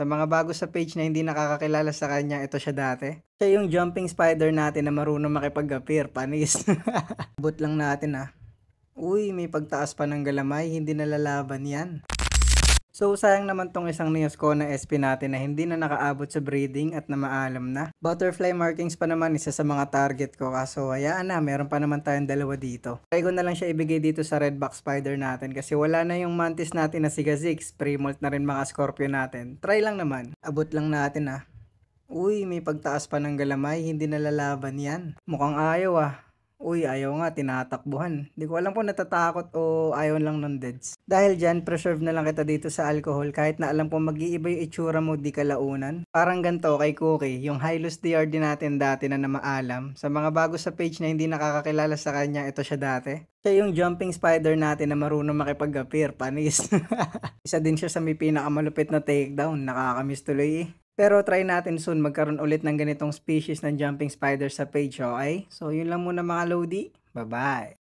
Sa mga bago sa page na hindi nakakakilala sa kanya, ito siya dati. Siya yung jumping spider natin na marunong makipag-appear, panis. Abot lang natin ah. Uy, may pagtaas pa ng galamay, hindi nalalaban yan. So sayang naman tong isang Neoscona SP natin na hindi na nakaabot sa breeding at na maalam na. Butterfly markings pa naman isa sa mga target ko kaso hayaan na meron pa naman tayong dalawa dito. Try ko na lang siya ibigay dito sa redback spider natin kasi wala na yung mantis natin na si Gazix. Premolt na rin mga scorpio natin. Try lang naman. Abot lang natin ah. Uy, may pagtaas pa ng galamay, hindi nalalaban yan. Mukhang ayaw ah. Uy, ayaw nga, tinatakbuhan. Hindi ko alam kung natatakot o ayaw lang ng deads. Dahil dyan, preserve na lang kita dito sa alcohol kahit na alam kong mag-iiba yung itsura mo di kalaunan. Parang ganto kay Cookie, yung Hylos DRD natin dati na namaalam. Sa mga bago sa page na hindi nakakakilala sa kanya, ito siya dati. Siya yung jumping spider natin na marunong makipag-appear, panis. Isa din siya sa may pinakamalupit na takedown, nakakamiss tuloy eh. Pero try natin soon magkaroon ulit ng ganitong species ng jumping spider sa page, okay? So yun lang muna mga Lodi. Bye-bye!